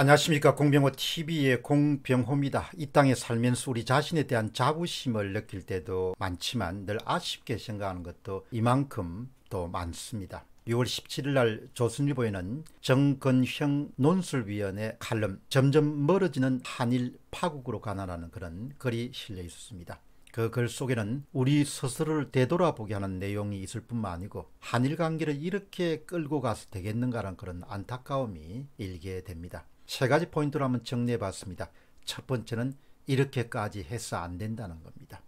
안녕하십니까 공병호 TV의 공병호입니다. 이 땅에 살면서 우리 자신에 대한 자부심을 느낄 때도 많지만 늘 아쉽게 생각하는 것도 이만큼 더 많습니다. 6월 17일 날 조선일보에는 정건형 논술위원회 칼럼 점점 멀어지는 한일 파국으로 가나라는 그런 글이 실려 있었습니다. 그 글 속에는 우리 스스로를 되돌아보게 하는 내용이 있을 뿐만 아니고 한일 관계를 이렇게 끌고 가서 되겠는가라는 그런 안타까움이 일게 됩니다. 세 가지 포인트로 한번 정리해 봤습니다. 첫 번째는 이렇게까지 해서 안 된다는 겁니다.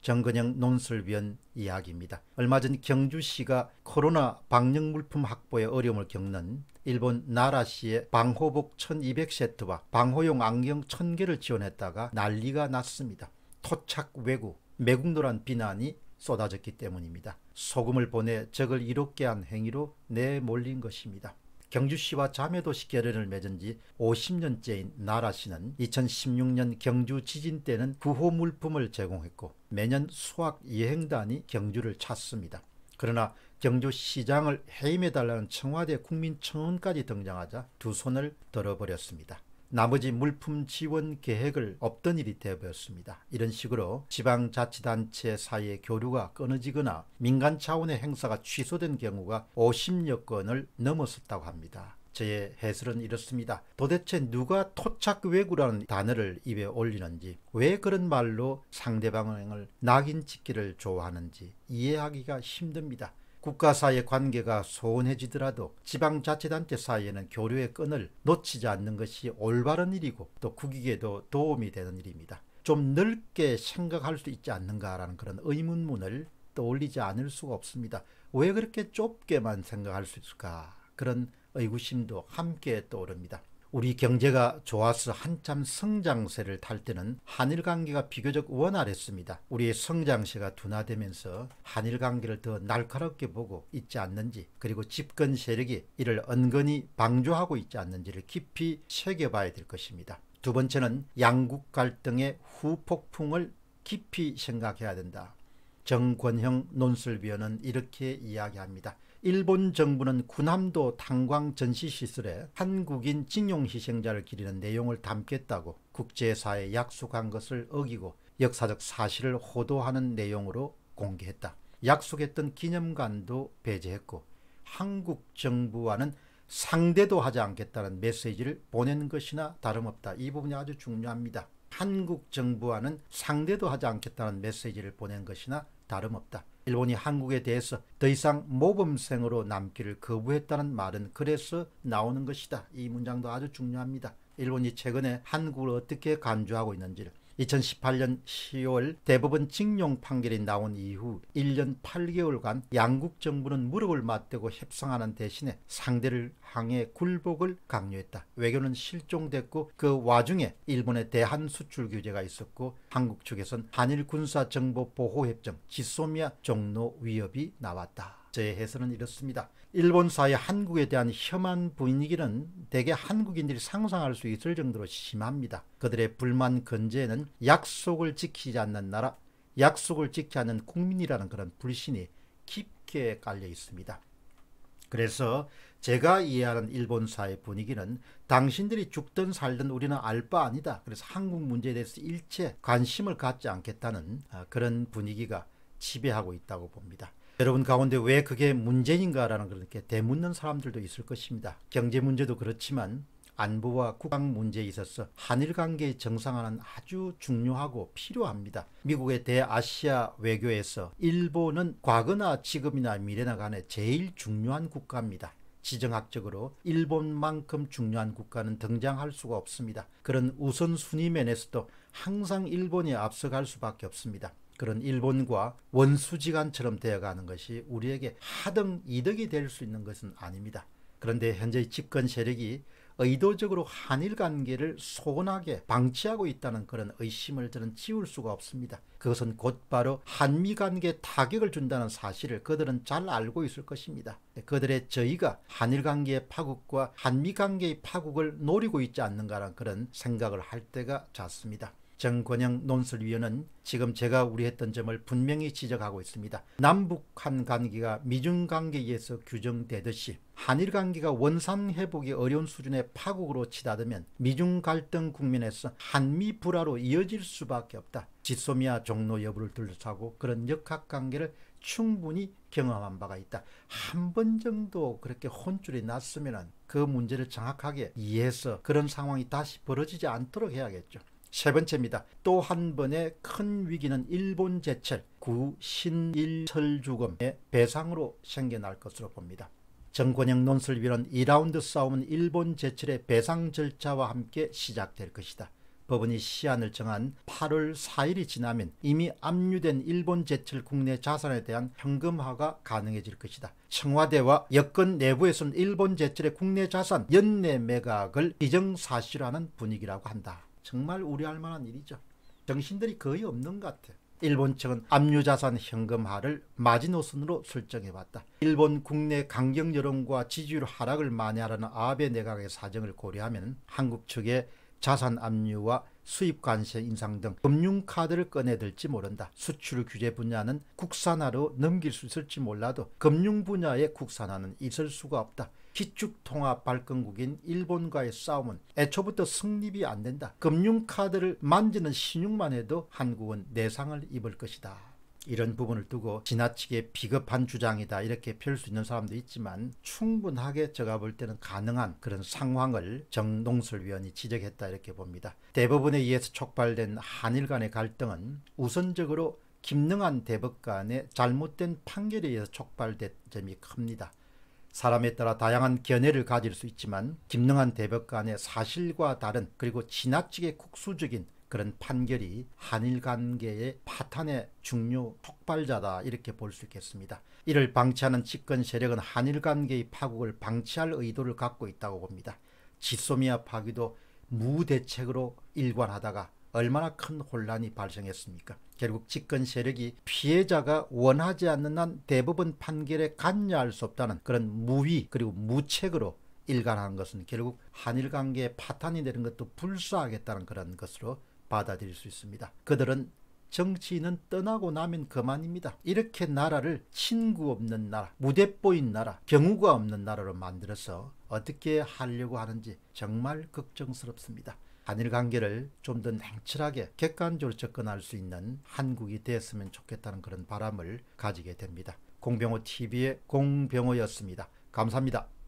정근영 논술위원 이야기입니다. 얼마 전 경주시가 코로나 방역 물품 확보에 어려움을 겪는 일본 나라시의 방호복 1200세트와 방호용 안경 1000개를 지원했다가 난리가 났습니다. 토착 외구, 매국노란 비난이 쏟아졌기 때문입니다. 소금을 보내 적을 이롭게 한 행위로 내몰린 것입니다. 경주시와 자매도시 결연을 맺은 지 50년째인 나라시는 2016년 경주 지진 때는 구호 물품을 제공했고 매년 수학 여행단이 경주를 찾습니다. 그러나 경주시장을 해임해달라는 청와대 국민청원까지 등장하자 두 손을 들어버렸습니다. 나머지 물품 지원 계획을 없던 일이 되어버렸습니다. 이런 식으로 지방자치단체 사이의 교류가 끊어지거나 민간 차원의 행사가 취소된 경우가 50여 건을 넘었었다고 합니다. 저의 해설은 이렇습니다. 도대체 누가 토착 외구라는 단어를 입에 올리는지, 왜 그런 말로 상대방을 낙인 찍기를 좋아하는지 이해하기가 힘듭니다. 국가 사이의 관계가 소원해지더라도 지방자치단체 사이에는 교류의 끈을 놓치지 않는 것이 올바른 일이고 또 국익에도 도움이 되는 일입니다. 좀 넓게 생각할 수 있지 않는가라는 그런 의문문을 떠올리지 않을 수가 없습니다. 왜 그렇게 좁게만 생각할 수 있을까? 그런 의구심도 함께 떠오릅니다. 우리 경제가 좋아서 한참 성장세를 탈 때는 한일 관계가 비교적 원활했습니다. 우리의 성장세가 둔화되면서 한일 관계를 더 날카롭게 보고 있지 않는지 그리고 집권 세력이 이를 은근히 방조하고 있지 않는지를 깊이 새겨봐야 될 것입니다. 두 번째는 양국 갈등의 후폭풍을 깊이 생각해야 된다. 정권형 논술위원은 이렇게 이야기합니다. 일본 정부는 군함도 탄광 전시 시설에 한국인 징용 희생자를 기리는 내용을 담겠다고 국제사에 약속한 것을 어기고 역사적 사실을 호도하는 내용으로 공개했다. 약속했던 기념관도 배제했고 한국 정부와는 상대도 하지 않겠다는 메시지를 보낸 것이나 다름없다. 이 부분이 아주 중요합니다. 한국 정부와는 상대도 하지 않겠다는 메시지를 보낸 것이나 다름없다. 일본이 한국에 대해서 더 이상 모범생으로 남기를 거부했다는 말은 그래서 나오는 것이다. 이 문장도 아주 중요합니다. 일본이 최근에 한국을 어떻게 간주하고 있는지를 2018년 10월 대법원 징용 판결이 나온 이후 1년 8개월간 양국 정부는 무릎을 맞대고 협상하는 대신에 상대를 항해 굴복을 강요했다. 외교는 실종됐고 그 와중에 일본의 대한 수출 규제가 있었고 한국 측에선 한일 군사 정보 보호 협정 지소미아 종로 위협이 나왔다. 제 해설은 이렇습니다. 일본 사회 한국에 대한 혐한 분위기는 대개 한국인들이 상상할 수 있을 정도로 심합니다. 그들의 불만 근제에는 약속을 지키지 않는 나라, 약속을 지키지 않는 국민이라는 그런 불신이 깊게 깔려 있습니다. 그래서 제가 이해하는 일본 사회 분위기는 당신들이 죽든 살든 우리는 알 바 아니다. 그래서 한국 문제에 대해서 일체 관심을 갖지 않겠다는 아, 그런 분위기가 지배하고 있다고 봅니다. 여러분 가운데 왜 그게 문제인가라는 그렇게 대묻는 사람들도 있을 것입니다. 경제 문제도 그렇지만 안보와 국방 문제에 있어서 한일 관계 정상화는 아주 중요하고 필요합니다. 미국의 대아시아 외교에서 일본은 과거나 지금이나 미래나 간에 제일 중요한 국가입니다. 지정학적으로 일본만큼 중요한 국가는 등장할 수가 없습니다. 그런 우선순위 면에서도 항상 일본이 앞서갈 수밖에 없습니다. 그런 일본과 원수지간처럼 되어가는 것이 우리에게 하등 이득이 될 수 있는 것은 아닙니다. 그런데 현재 집권 세력이 의도적으로 한일 관계를 소원하게 방치하고 있다는 그런 의심을 저는 지울 수가 없습니다. 그것은 곧바로 한미 관계 타격을 준다는 사실을 그들은 잘 알고 있을 것입니다. 네, 그들의 저희가 한일 관계의 파국과 한미 관계의 파국을 노리고 있지 않는가라는 그런 생각을 할 때가 잦습니다. 정권영 논설위원은 지금 제가 우려했던 점을 분명히 지적하고 있습니다. 남북한 관계가 미중 관계에서 규정되듯이 한일 관계가 원상 회복이 어려운 수준의 파국으로 치닫으면 미중 갈등 국면에서 한미 불화로 이어질 수밖에 없다. 지소미아 종로 여부를 둘러싸고 그런 역학 관계를 충분히 경험한 바가 있다. 한 번 정도 그렇게 혼쭐이 났으면 그 문제를 정확하게 이해해서 그런 상황이 다시 벌어지지 않도록 해야겠죠. 세 번째입니다. 또 한 번의 큰 위기는 일본 제철 구신일철주검의 배상으로 생겨날 것으로 봅니다. 정권형논술위원 2라운드 싸움은 일본 제철의 배상 절차와 함께 시작될 것이다. 법원이 시한을 정한 8월 4일이 지나면 이미 압류된 일본 제철 국내 자산에 대한 현금화가 가능해질 것이다. 청와대와 여권 내부에서는 일본 제철의 국내 자산 연내 매각을 기정사실화하는 분위기라고 한다. 정말 우려할 만한 일이죠. 정신들이 거의 없는 것 같아. 일본 측은 압류자산 현금화를 마지노선으로 설정해봤다. 일본 국내 강경 여론과 지지율 하락을 만회하라는 아베 내각의 사정을 고려하면 한국 측의 자산 압류와 수입 관세 인상 등 금융카드를 꺼내들지 모른다. 수출 규제 분야는 국산화로 넘길 수 있을지 몰라도 금융 분야의 국산화는 있을 수가 없다. 기축통화 발끈국인 일본과의 싸움은 애초부터 승립이 안 된다. 금융카드를 만지는 신용만 해도 한국은 내상을 입을 것이다. 이런 부분을 두고 지나치게 비겁한 주장이다 이렇게 펼 수 있는 사람도 있지만 충분하게 제가 볼 때는 가능한 그런 상황을 정동설 위원이 지적했다 이렇게 봅니다. 대법원에 의해서 촉발된 한일 간의 갈등은 우선적으로 김능한 대법관의 잘못된 판결에 의해서 촉발된 점이 큽니다. 사람에 따라 다양한 견해를 가질 수 있지만 김능한 대법관의 사실과 다른 그리고 지나치게 국수적인 그런 판결이 한일 관계의 파탄의 중요 폭발자다 이렇게 볼 수 있겠습니다. 이를 방치하는 집권 세력은 한일 관계의 파국을 방치할 의도를 갖고 있다고 봅니다. 지소미아 파기도 무대책으로 일관하다가 얼마나 큰 혼란이 발생했습니까? 결국 집권 세력이 피해자가 원하지 않는 한 대법원 판결에 관여할 수 없다는 그런 무위 그리고 무책으로 일관한 것은 결국 한일 관계의 파탄이 되는 것도 불사하겠다는 그런 것으로 받아들일 수 있습니다. 그들은 정치인은 떠나고 나면 그만입니다. 이렇게 나라를 친구 없는 나라, 무대보인 나라, 경우가 없는 나라로 만들어서 어떻게 하려고 하는지 정말 걱정스럽습니다. 한일 관계를 좀 더 냉철하게 객관적으로 접근할 수 있는 한국이 되었으면 좋겠다는 그런 바람을 가지게 됩니다. 공병호 TV의 공병호였습니다. 감사합니다.